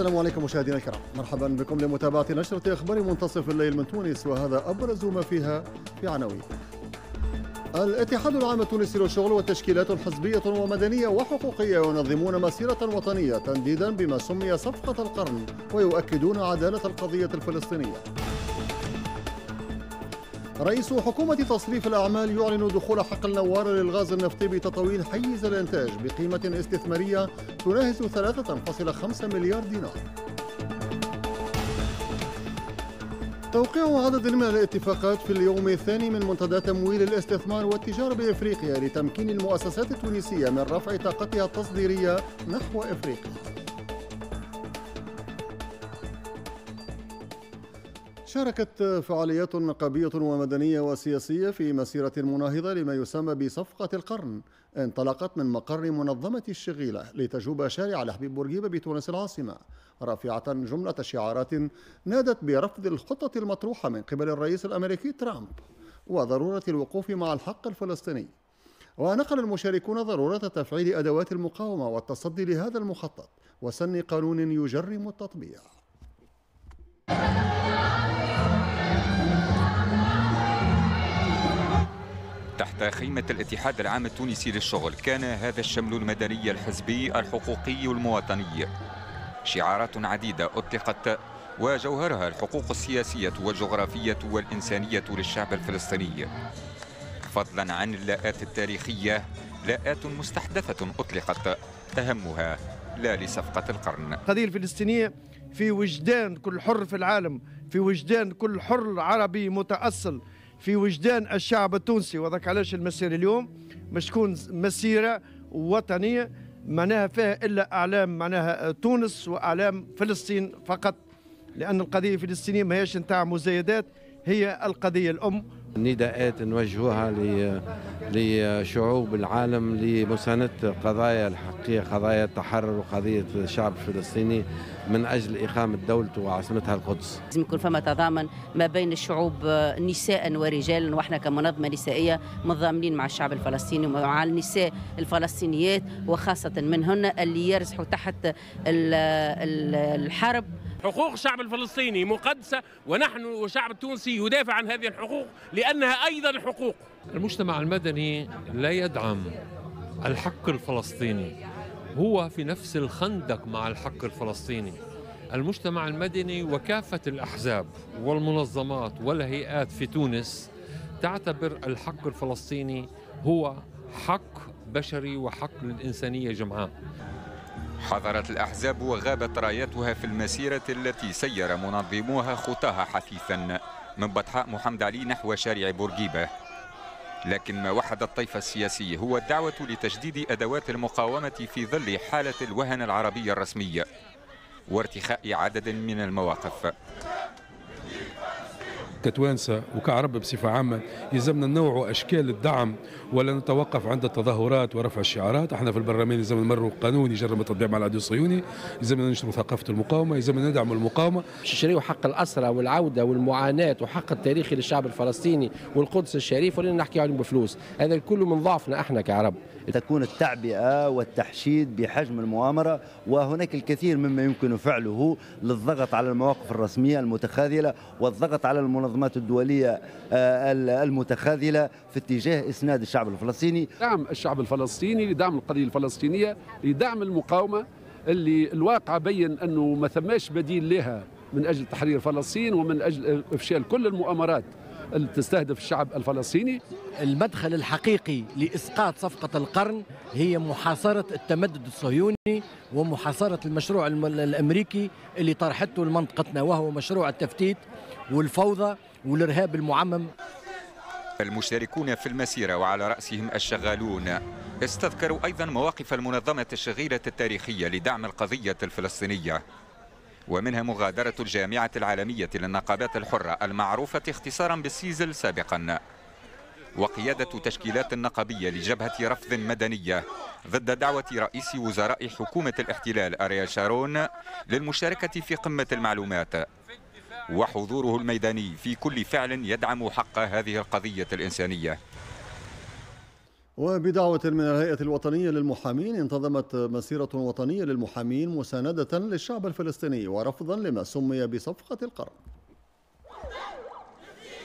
السلام عليكم مشاهدينا الكرام مرحبا بكم لمتابعة نشرة أخبار منتصف الليل من تونس وهذا أبرز ما فيها في عناوين الاتحاد العام التونسي للشغل والتشكيلات الحزبية ومدنية وحقوقية ينظمون مسيرة وطنية تنديدا بما سمي صفقة القرن ويؤكدون عدالة القضية الفلسطينية رئيس حكومة تصريف الأعمال يعلن دخول حقل نوار للغاز النفطي بتطويل حيز الإنتاج بقيمة استثمارية تناهز 3.5 مليار دينار. توقيع عدد من الاتفاقات في اليوم الثاني من منتدى تمويل الاستثمار والتجارة بإفريقيا لتمكين المؤسسات التونسية من رفع طاقتها التصديرية نحو إفريقيا. شاركت فعاليات نقابية ومدنية وسياسية في مسيرة مناهضة لما يسمى بصفقة القرن انطلقت من مقر منظمة الشغيلة لتجوب شارع لحبيب بورقيبة بتونس العاصمة رافعة جملة شعارات نادت برفض الخطط المطروحة من قبل الرئيس الأمريكي ترامب وضرورة الوقوف مع الحق الفلسطيني ونقل المشاركون ضرورة تفعيل أدوات المقاومة والتصدي لهذا المخطط وسن قانون يجرم التطبيع تحت خيمة الاتحاد العام التونسي للشغل كان هذا الشمل المدني الحزبي الحقوقي المواطني شعارات عديدة أطلقت وجوهرها الحقوق السياسية والجغرافية والإنسانية للشعب الفلسطيني فضلا عن اللاءات التاريخية لاءات مستحدثة أطلقت أهمها لا لصفقة القرن القضية الفلسطينية في وجدان كل حر في العالم في وجدان كل حر عربي متأصل في وجدان الشعب التونسي وذاك علاش المسيرة اليوم مش تكون مسيرة وطنية معناها فيها إلا أعلام معناها تونس وأعلام فلسطين فقط لأن القضية الفلسطينية ما هيش نتاع مزايدات هي القضية الأم نداءات نوجهوها لشعوب العالم لمساندة القضايا الحقيقية قضايا التحرر وقضية الشعب الفلسطيني من أجل إقامة دولته وعاصمتها القدس لازم يكون فما تضامن ما بين الشعوب نساء ورجالا وإحنا كمنظمة نسائية متضامنين مع الشعب الفلسطيني ومع النساء الفلسطينيات وخاصة منهن اللي يرزحوا تحت الحرب حقوق الشعب الفلسطيني مقدسة ونحن والشعب التونسي يدافع عن هذه الحقوق لأنها أيضا حقوق المجتمع المدني لا يدعم الحق الفلسطيني هو في نفس الخندق مع الحق الفلسطيني المجتمع المدني وكافة الأحزاب والمنظمات والهيئات في تونس تعتبر الحق الفلسطيني هو حق بشري وحق للإنسانية جمعاء حضرت الأحزاب وغابت رايتها في المسيرة التي سير منظموها خطاها حثيثا من بطحاء محمد علي نحو شارع بورقيبة لكن ما وحد الطيف السياسي هو الدعوة لتجديد أدوات المقاومة في ظل حالة الوهن العربية الرسمية وارتخاء عدد من المواقف كتوانسة وكعرب بصفة عامة يلزمنا نوع أشكال الدعم ولا نتوقف عند التظاهرات ورفع الشعارات احنا في البرلمان يلزمنا نمروا قانون يجرم التطبيع مع العدو الصهيوني يلزمنا ننشر ثقافة المقاومة يلزمنا ندعم المقاومة نشريوا حق الأسرة والعودة والمعاناة وحق التاريخي للشعب الفلسطيني والقدس الشريف ولينا نحكي عليهم بفلوس هذا كله من ضعفنا احنا كعرب تكون التعبئة والتحشيد بحجم المؤامرة وهناك الكثير مما يمكن فعله للضغط على المواقف الرسمية المتخاذلة والضغط على المنظمات المنظمات الدولية آه، المتخاذلة في اتجاه إسناد الشعب الفلسطيني دعم الشعب الفلسطيني لدعم القضية الفلسطينية لدعم المقاومة اللي الواقع بين أنه ما ثماش بديل لها من أجل تحرير فلسطين ومن أجل إفشال كل المؤامرات تستهدف الشعب الفلسطيني المدخل الحقيقي لإسقاط صفقة القرن هي محاصرة التمدد الصهيوني ومحاصرة المشروع الأمريكي اللي طرحته لمنطقتنا وهو مشروع التفتيت والفوضى والإرهاب المعمم المشاركون في المسيرة وعلى رأسهم الشغالون استذكروا أيضا مواقف المنظمة الشغيرة التاريخية لدعم القضية الفلسطينية ومنها مغادرة الجامعة العالمية للنقابات الحرة المعروفة اختصارا بالسيزل سابقا وقيادة تشكيلات نقبية لجبهة رفض مدنية ضد دعوة رئيس وزراء حكومة الاحتلال أريال شارون للمشاركة في قمة المعلومات وحضوره الميداني في كل فعل يدعم حق هذه القضية الإنسانية وبدعوة من الهيئة الوطنية للمحامين انتظمت مسيرة وطنية للمحامين مساندة للشعب الفلسطيني ورفضا لما سمي بصفقة القرن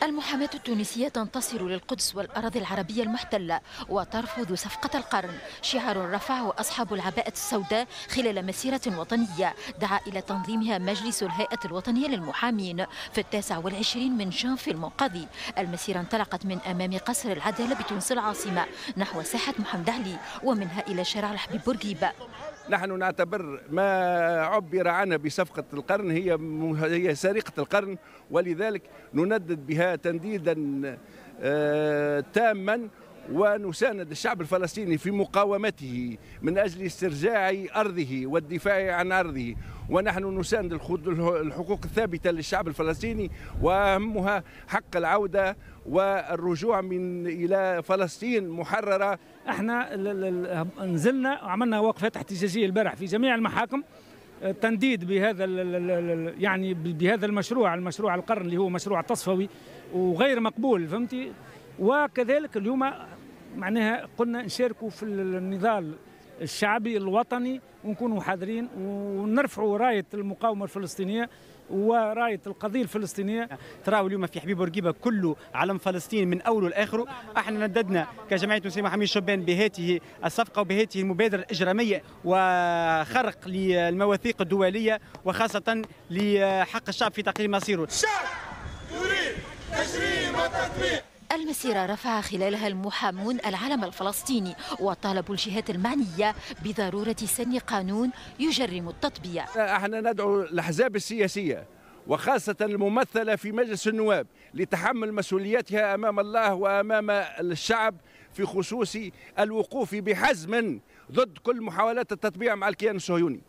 المحاماة التونسية تنتصر للقدس والأراضي العربية المحتلة وترفض صفقة القرن شعار رفعه أصحاب العباءة السوداء خلال مسيرة وطنية دعا إلى تنظيمها مجلس الهيئة الوطنية للمحامين في التاسع والعشرين من جانفيل المنقضي المسيرة انطلقت من أمام قصر العدالة بتونس العاصمة نحو ساحة محمد علي ومنها إلى شارع الحبيب بورقيبة نحن نعتبر ما عبر عنها بصفقة القرن هي هي سرقة القرن ولذلك نندد بها تنديدا آه، تاما ونساند الشعب الفلسطيني في مقاومته من أجل استرجاع أرضه والدفاع عن أرضه ونحن نساند الحقوق الثابتة للشعب الفلسطيني وأهمها حق العودة والرجوع من إلى فلسطين محررة احنا نزلنا وعملنا وقفات احتجاجية البارح في جميع المحاكم تنديد بهذا يعني بهذا المشروع المشروع القرن اللي هو مشروع تصفوي وغير مقبول فهمتي وكذلك اليوم معناها قلنا نشاركوا في النضال الشعبي الوطني ونكونوا حاضرين ونرفعوا رايه المقاومه الفلسطينيه ورايه القضيه الفلسطينيه تراو اليوم في حبيب بورقيبه كله علم فلسطين من اوله لاخره احنا نددنا كجمعيه مسلمه حميد الشبان بهذه الصفقه وبهذه المبادره الاجراميه وخرق للمواثيق الدوليه وخاصه لحق الشعب في تقييم مصيره الشعب يريد تشريع وتطبيق المسيرة رفع خلالها المحامون العلم الفلسطيني وطالبوا الجهات المعنية بضرورة سن قانون يجرم التطبيع احنا ندعو الأحزاب السياسية وخاصة الممثلة في مجلس النواب لتحمل مسؤوليتها أمام الله وأمام الشعب في خصوص الوقوف بحزم ضد كل محاولات التطبيع مع الكيان الصهيوني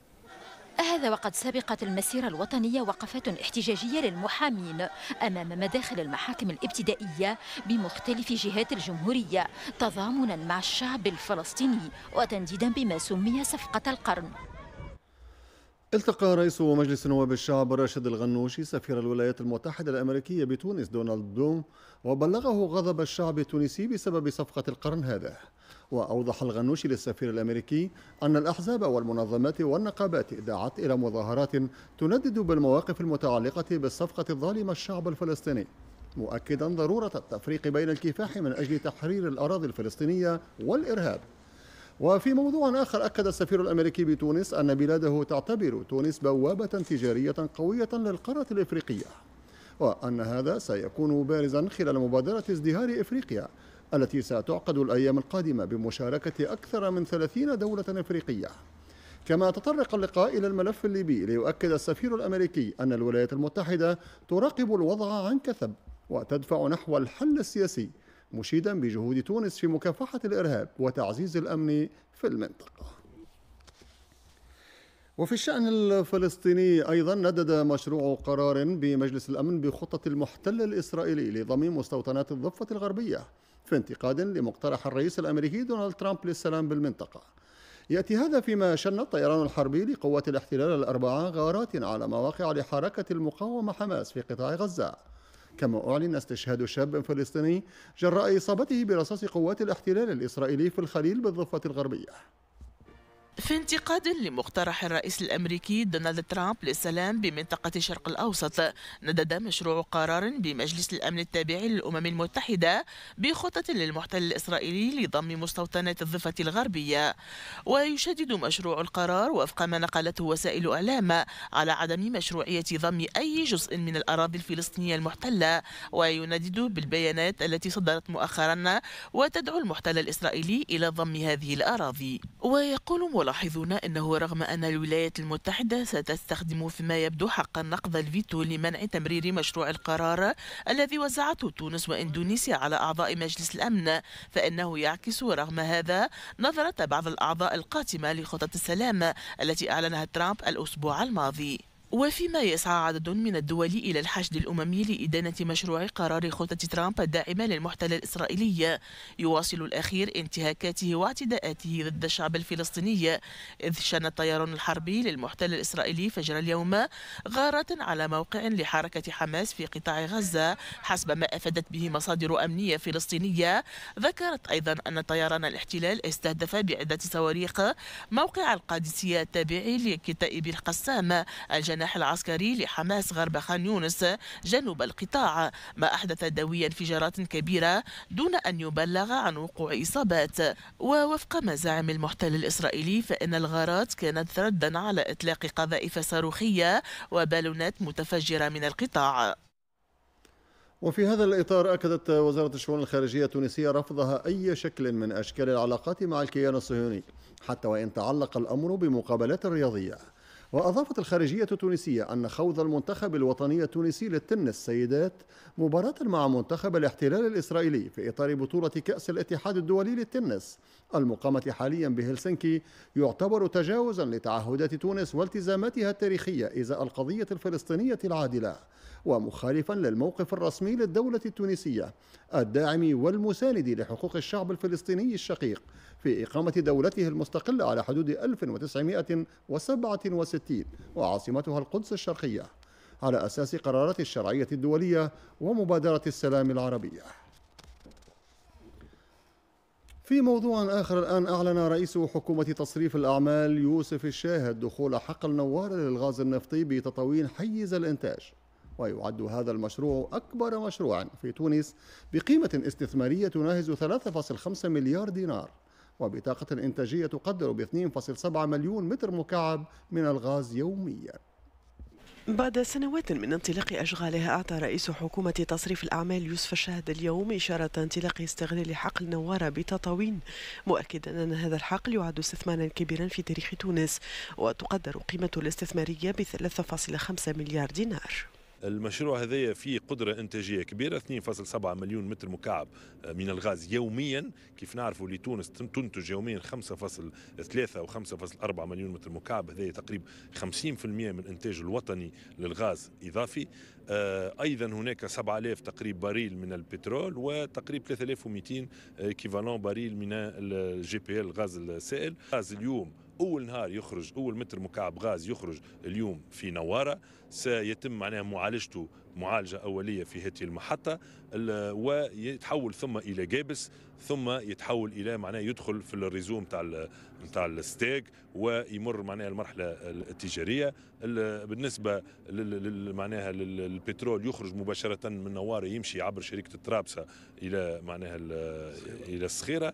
هذا وقد سبقت المسيرة الوطنية وقفات احتجاجية للمحامين أمام مداخل المحاكم الابتدائية بمختلف جهات الجمهورية تضامنا مع الشعب الفلسطيني وتنديدا بما سمي صفقة القرن التقى رئيس مجلس نواب الشعب راشد الغنوشي سفير الولايات المتحدة الأمريكية بتونس دونالد بلوم وبلغه غضب الشعب التونسي بسبب صفقة القرن هذا وأوضح الغنوشي للسفير الأمريكي أن الأحزاب والمنظمات والنقابات دعت إلى مظاهرات تندد بالمواقف المتعلقة بالصفقة الظالمة الشعب الفلسطيني مؤكدا ضرورة التفريق بين الكفاح من أجل تحرير الأراضي الفلسطينية والإرهاب وفي موضوع آخر أكد السفير الأمريكي بتونس أن بلاده تعتبر تونس بوابة تجارية قوية للقارة الإفريقية وأن هذا سيكون بارزا خلال مبادرة ازدهار إفريقيا التي ستعقد الأيام القادمة بمشاركة أكثر من 30 دولة أفريقية كما تطرق اللقاء إلى الملف الليبي ليؤكد السفير الأمريكي أن الولايات المتحدة تراقب الوضع عن كثب وتدفع نحو الحل السياسي مشيدا بجهود تونس في مكافحة الإرهاب وتعزيز الأمن في المنطقة وفي الشأن الفلسطيني أيضا ندد مشروع قرار بمجلس الأمن بخطة المحتل الإسرائيلي لضم مستوطنات الضفة الغربية في انتقاد لمقترح الرئيس الامريكي دونالد ترامب للسلام بالمنطقه. ياتي هذا فيما شن الطيران الحربي لقوات الاحتلال الاربعه غارات على مواقع لحركه المقاومه حماس في قطاع غزه. كما أعلن استشهاد شاب فلسطيني جراء إصابته برصاص قوات الاحتلال الإسرائيلي في الخليل بالضفة الغربية في انتقاد لمقترح الرئيس الامريكي دونالد ترامب للسلام بمنطقه الشرق الاوسط ندد مشروع قرار بمجلس الامن التابع للامم المتحده بخطه للمحتل الاسرائيلي لضم مستوطنات الضفه الغربيه ويشدد مشروع القرار وفق ما نقلته وسائل اعلام على عدم مشروعيه ضم اي جزء من الاراضي الفلسطينيه المحتله ويندد بالبيانات التي صدرت مؤخرا وتدعو المحتل الاسرائيلي الى ضم هذه الاراضي ويقول يلاحظون أنه رغم أن الولايات المتحدة ستستخدم فيما يبدو حق النقض الفيتو لمنع تمرير مشروع القرار الذي وزعته تونس وإندونيسيا على أعضاء مجلس الأمن فإنه يعكس رغم هذا نظرة بعض الأعضاء القاتمة لخطط السلام التي أعلنها ترامب الأسبوع الماضي وفيما يسعى عدد من الدول إلى الحشد الأممي لإدانة مشروع قرار خطة ترامب الداعمة للمحتل الإسرائيلي يواصل الأخير انتهاكاته واعتداءاته ضد الشعب الفلسطيني إذ شن الطيران الحربي للمحتل الإسرائيلي فجر اليوم غارة على موقع لحركة حماس في قطاع غزة حسب ما أفادت به مصادر أمنية فلسطينية ذكرت أيضا أن طيران الاحتلال استهدف بعدة صواريخ موقع القادسية التابع لكتائب القسام الجنة الجناح العسكري لحماس غرب خان يونس جنوب القطاع ما أحدث دويا انفجارات كبيرة دون أن يبلغ عن وقوع إصابات ووفق مزاعم المحتل الإسرائيلي فإن الغارات كانت ردا على إطلاق قذائف صاروخية وبالونات متفجرة من القطاع وفي هذا الإطار أكدت وزارة الشؤون الخارجية التونسية رفضها أي شكل من أشكال العلاقات مع الكيان الصهيوني حتى وإن تعلق الأمر بمقابلات رياضية وأضافت الخارجية التونسية أن خوض المنتخب الوطني التونسي للتنس سيدات مباراة مع منتخب الاحتلال الإسرائيلي في إطار بطولة كأس الاتحاد الدولي للتنس المقامة حاليا بهلسنكي يعتبر تجاوزا لتعهدات تونس والتزاماتها التاريخية إزاء القضية الفلسطينية العادلة ومخالفا للموقف الرسمي للدولة التونسية الداعم والمساند لحقوق الشعب الفلسطيني الشقيق في إقامة دولته المستقلة على حدود 1967 وعاصمتها القدس الشرقية على أساس قرارات الشرعية الدولية ومبادرة السلام العربية في موضوع آخر الآن أعلن رئيس حكومة تصريف الأعمال يوسف الشاهد دخول حقل نوار للغاز النفطي بتطوين حيز الإنتاج ويعد هذا المشروع أكبر مشروع في تونس بقيمة استثمارية تناهز 3.5 مليار دينار وبطاقة إنتاجية تقدر ب 2.7 مليون متر مكعب من الغاز يومياً بعد سنوات من انطلاق أشغالها أعطى رئيس حكومة تصريف الأعمال يوسف الشهد اليوم إشارة انطلاق استغلال حقل نوارة بتطاوين مؤكدا أن هذا الحقل يعد استثمارا كبيرا في تاريخ تونس وتقدر قيمته الاستثمارية ب 3.5 مليار دينار المشروع هذايا فيه قدرة إنتاجية كبيرة 2.7 مليون متر مكعب من الغاز يوميا كيف نعرفوا لتونس تنتج يوميا 5.3 و 5.4 مليون متر مكعب هذايا تقريب 50% من الإنتاج الوطني للغاز إضافي آه، أيضا هناك 7000 تقريب بريل من البترول وتقريب 3200 كيفالون بريل من الجي بي ال غاز السائل غاز اليوم اول نهار يخرج اول متر مكعب غاز يخرج اليوم في نواره سيتم معناها معالجته معالجه اوليه في هذه المحطه ويتحول ثم الى جابس ثم يتحول الى معناه يدخل في الريزو نتاع نتاع الستيك ويمر معناها المرحله التجاريه بالنسبه معناها للبترول يخرج مباشره من نواره يمشي عبر شركه الطرابسه الى معناها الى الصخيره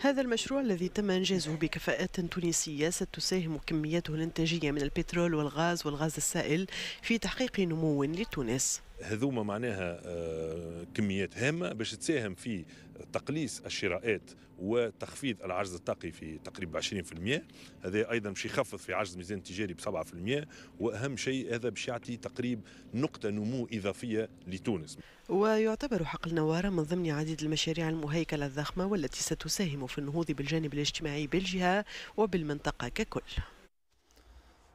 هذا المشروع الذي تم انجازه بكفاءات تونسيه ستساهم كمياته الانتاجيه من البترول والغاز والغاز السائل في تحقيق نمو لتونس هذوما معناها آه، كميات هامه باش تساهم في تقليص الشراءات وتخفيض العجز الطاقي في تقريبا 20% هذا ايضا باش يخفض في عجز الميزان التجاري ب 7% واهم شيء هذا باش يعطي تقريب نقطه نمو اضافيه لتونس ويعتبر حقل نوارة من ضمن عديد المشاريع المهيكلة الضخمة والتي ستساهم في النهوض بالجانب الاجتماعي بالجهة وبالمنطقة ككل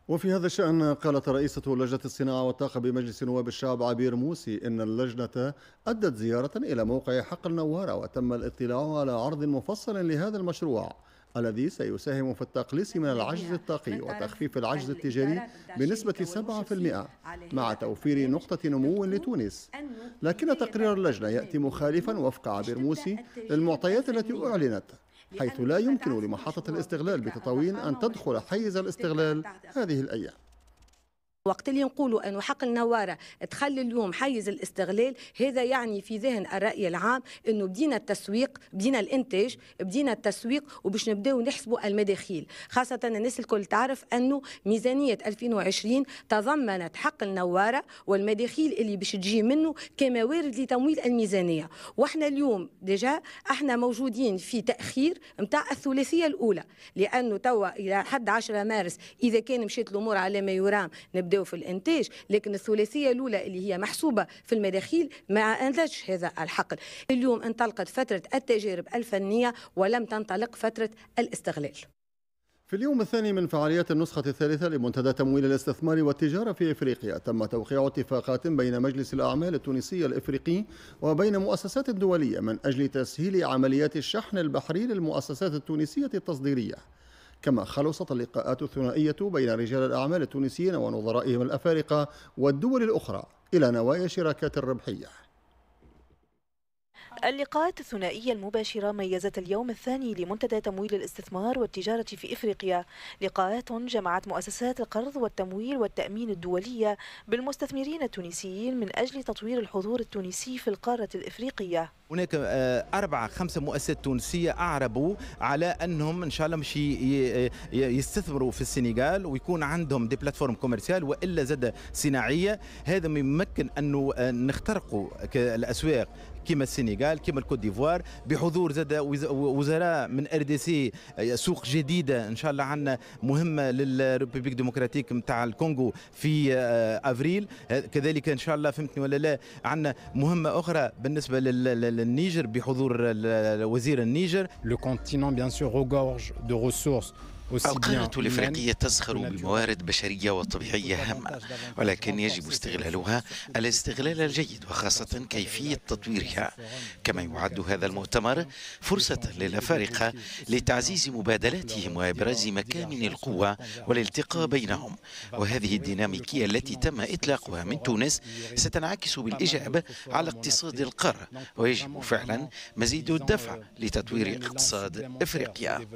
وفي هذا الشأن قالت رئيسة لجنة الصناعة والطاقة بمجلس نواب الشعب عبير موسي إن اللجنة أدت زيارة إلى موقع حقل نوارة وتم الاطلاع على عرض مفصل لهذا المشروع الذي سيساهم في التقليص من العجز الطاقي وتخفيف العجز التجاري بنسبة 7% مع توفير نقطة نمو لتونس لكن تقرير اللجنة يأتي مخالفا وفق عبير موسي للمعطيات التي أعلنت حيث لا يمكن لمحطة الاستغلال بتطاوين أن تدخل حيز الاستغلال هذه الأيام وقت اللي نقولوا انه حق النواره تخلي اليوم حيز الاستغلال هذا يعني في ذهن الراي العام انه بدينا التسويق بدينا الانتاج بدينا التسويق وباش نبداو نحسبوا المداخيل خاصه الناس الكل تعرف انه ميزانيه 2020 تضمنت حق النواره والمداخيل اللي باش تجي منه كموارد لتمويل الميزانيه واحنا اليوم ديجا احنا موجودين في تاخير نتاع الثلاثيه الاولى لانه توا الى حد 10 مارس اذا كان مشيت الامور على ما يرام نبدا نبداو في الانتاج لكن الثلاثيه الاولى اللي هي محسوبه في المداخيل ما انتجش هذا الحقل اليوم انطلقت فتره التجارب الفنيه ولم تنطلق فتره الاستغلال في اليوم الثاني من فعاليات النسخة الثالثة لمنتدى تمويل الاستثمار والتجارة في إفريقيا تم توقيع اتفاقات بين مجلس الأعمال التونسي الإفريقي وبين مؤسسات دولية من أجل تسهيل عمليات الشحن البحري للمؤسسات التونسية التصديرية كما خلصت اللقاءات الثنائية بين رجال الأعمال التونسيين ونظرائهم الأفارقة والدول الأخرى إلى نوايا شراكات ربحية اللقاءات الثنائية المباشرة ميزت اليوم الثاني لمنتدى تمويل الاستثمار والتجارة في إفريقيا لقاءات جمعت مؤسسات القرض والتمويل والتأمين الدولية بالمستثمرين التونسيين من أجل تطوير الحضور التونسي في القارة الإفريقية هناك آه، أربعة خمسة مؤسسات تونسية أعربوا على أنهم إن شاء الله مش يستثمروا في السنغال ويكون عندهم دي بلاتفورم كوميرسيال وإلا زاد صناعية هذا ممكن أنه آه، نخترقوا الأسواق كما السنغال كما الكوت ديفوار بحضور زاد وزراء من ار دي سي سوق جديده ان شاء الله عندنا مهمه للريبوبليك ديمقراطيك نتاع الكونغو في آه، افريل آه، كذلك ان شاء الله فهمتني ولا لا عندنا مهمه اخرى بالنسبه للنيجر بحضور وزير النيجر لو كونتينون بيان سور regorge دو ressources القارة الإفريقية تزخر بموارد بشرية وطبيعية هامة ولكن يجب استغلالها الاستغلال الجيد وخاصة كيفية تطويرها كما يعد هذا المؤتمر فرصة للأفارقة لتعزيز مبادلاتهم وإبراز مكامن القوة والالتقاء بينهم وهذه الديناميكية التي تم إطلاقها من تونس ستنعكس بالإجابة على اقتصاد القارة ويجب فعلا مزيد الدفع لتطوير اقتصاد إفريقيا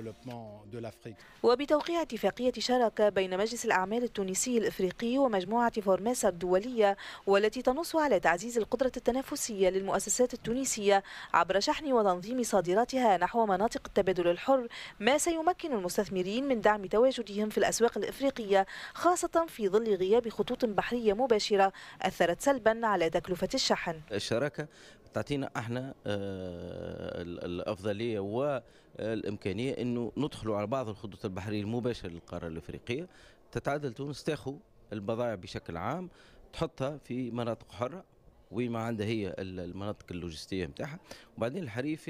وبتوقيع اتفاقية شراكة بين مجلس الأعمال التونسي الإفريقي ومجموعة فورماسا الدولية والتي تنص على تعزيز القدرة التنافسية للمؤسسات التونسية عبر شحن وتنظيم صادراتها نحو مناطق التبادل الحر ما سيمكن المستثمرين من دعم تواجدهم في الأسواق الإفريقية خاصة في ظل غياب خطوط بحرية مباشرة أثرت سلبا على تكلفة الشحن الشراكة تعطينا احنا آه، الافضليه والامكانيه انه ندخلوا على بعض الخطوط البحريه المباشره للقاره الافريقيه تتعدل تونس تاخذ البضائع بشكل عام تحطها في مناطق حره وين ما عندها هي المناطق اللوجستيه نتاعها وبعدين الحريف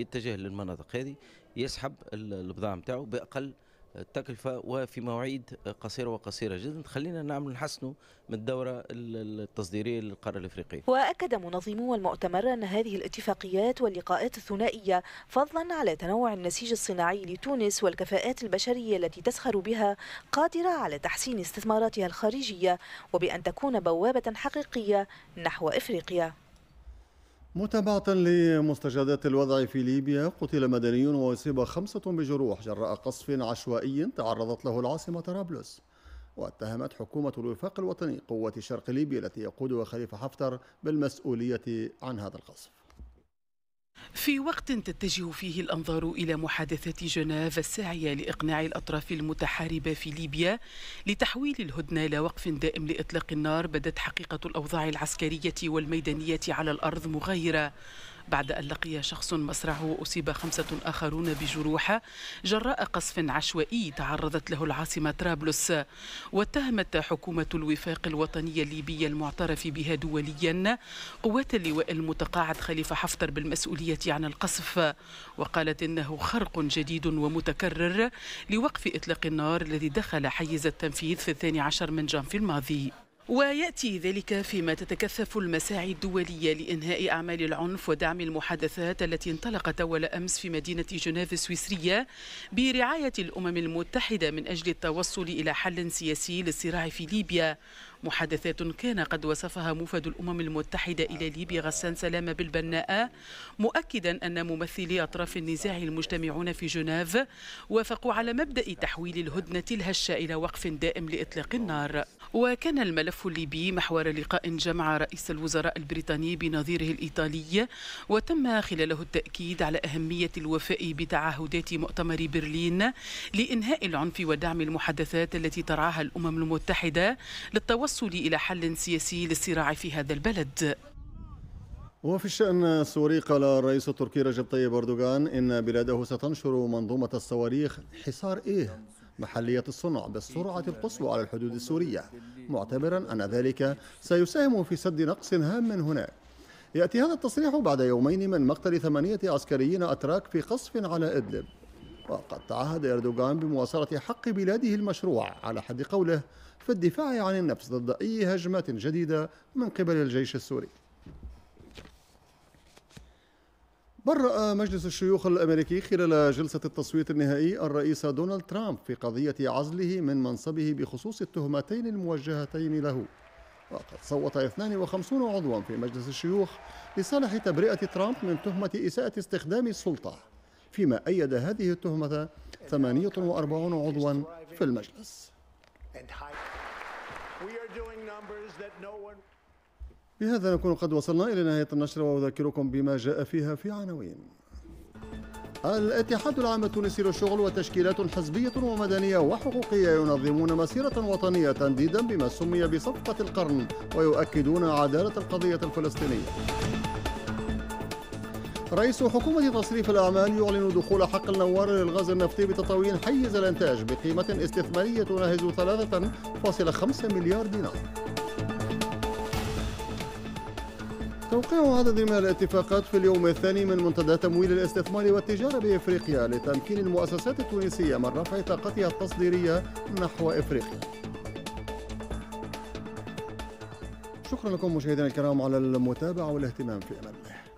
يتجه للمناطق هذه يسحب البضاعه نتاعو باقل التكلفة وفي مواعيد قصيرة وقصيرة جدا خلينا نعمل نحسنوا من الدورة التصديرية للقارة الإفريقية وأكد منظمو المؤتمر أن هذه الاتفاقيات واللقاءات الثنائية فضلا على تنوع النسيج الصناعي لتونس والكفاءات البشرية التي تسخر بها قادرة على تحسين استثماراتها الخارجية وبأن تكون بوابة حقيقية نحو إفريقيا متابعة لمستجدات الوضع في ليبيا قتل مدني وأصيب خمسة بجروح جراء قصف عشوائي تعرضت له العاصمة طرابلس واتهمت حكومة الوفاق الوطني قوة شرق ليبيا التي يقودها خليفة حفتر بالمسؤولية عن هذا القصف في وقت تتجه فيه الأنظار إلى محادثة جنيف الساعية لإقناع الأطراف المتحاربة في ليبيا لتحويل الهدنة إلى وقف دائم لإطلاق النار بدت حقيقة الأوضاع العسكرية والميدانية على الأرض مغايرة بعد أن لقي شخص مصرعه وأصيب خمسة آخرون بجروح جراء قصف عشوائي تعرضت له العاصمة طرابلس واتهمت حكومة الوفاق الوطني الليبي المعترف بها دوليا قوات اللواء المتقاعد خليفة حفتر بالمسؤولية عن القصف وقالت إنه خرق جديد ومتكرر لوقف إطلاق النار الذي دخل حيز التنفيذ في الثاني عشر من جانفي الماضي وياتي ذلك فيما تتكثف المساعي الدوليه لانهاء اعمال العنف ودعم المحادثات التي انطلقت اول امس في مدينه جنيف السويسريه برعايه الامم المتحده من اجل التوصل الى حل سياسي للصراع في ليبيا محادثات كان قد وصفها موفد الأمم المتحدة إلى ليبيا غسان سلامة بالبناء مؤكدا أن ممثلي أطراف النزاع المجتمعون في جنيف وافقوا على مبدأ تحويل الهدنة الهشة إلى وقف دائم لإطلاق النار وكان الملف الليبي محور لقاء جمع رئيس الوزراء البريطاني بنظيره الإيطالي وتم خلاله التأكيد على أهمية الوفاء بتعهدات مؤتمر برلين لإنهاء العنف ودعم المحادثات التي ترعاها الأمم المتحدة للتوصل التوصل إلى حل سياسي للصراع في هذا البلد وفي الشأن السوري قال الرئيس التركي رجب طيب أردوغان إن بلاده ستنشر منظومة الصواريخ حصار إيه محلية الصنع بالسرعة القصوى على الحدود السورية معتبرا أن ذلك سيساهم في سد نقص هام من هناك يأتي هذا التصريح بعد يومين من مقتل ثمانية عسكريين أتراك في قصف على إدلب وقد تعهد أردوغان بمواصلة حق بلاده المشروع على حد قوله في الدفاع عن النفس ضد أي هجمات جديدة من قبل الجيش السوري برأ مجلس الشيوخ الأمريكي خلال جلسة التصويت النهائي الرئيس دونالد ترامب في قضية عزله من منصبه بخصوص التهمتين الموجهتين له وقد صوت 52 عضوا في مجلس الشيوخ لصالح تبرئة ترامب من تهمة إساءة استخدام السلطة فيما أيد هذه التهمة 48 عضوا في المجلس بهذا نكون قد وصلنا إلى نهاية النشرة وأذكركم بما جاء فيها في عناوين الاتحاد العام التونسي للشغل وتشكيلات حزبية ومدنية وحقوقية ينظمون مسيرة وطنية تنديدا بما سمي بصفقة القرن ويؤكدون عدالة القضية الفلسطينية رئيس حكومة تصريف الأعمال يعلن دخول حق النوار للغاز النفطي بتطوير حيز الإنتاج بقيمة استثمارية تناهز 3.5 مليار دينار توقيع عدد من الاتفاقات في اليوم الثاني من منتدى تمويل الاستثمار والتجارة بإفريقيا لتمكين المؤسسات التونسية من رفع طاقتها التصديرية نحو إفريقيا شكرا لكم مشاهدينا الكرام على المتابعة والاهتمام في أمان الله